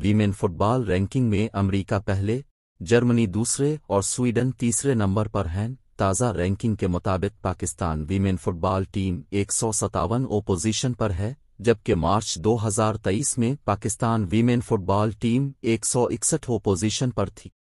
women football ranking में America पहले Germany दूसरे और स्वीडन तीसरे नंबर पर हैं ताज़ा रैंकिंग के मुताबिक पाकिस्तान वीमेन फुटबॉल टीम एक सौ सतावन ओपोजिशन पर है जबकि मार्च 2023 में पाकिस्तान वीमेन फुटबॉल टीम एक सौ इकसठ ओपोजिशन पर थी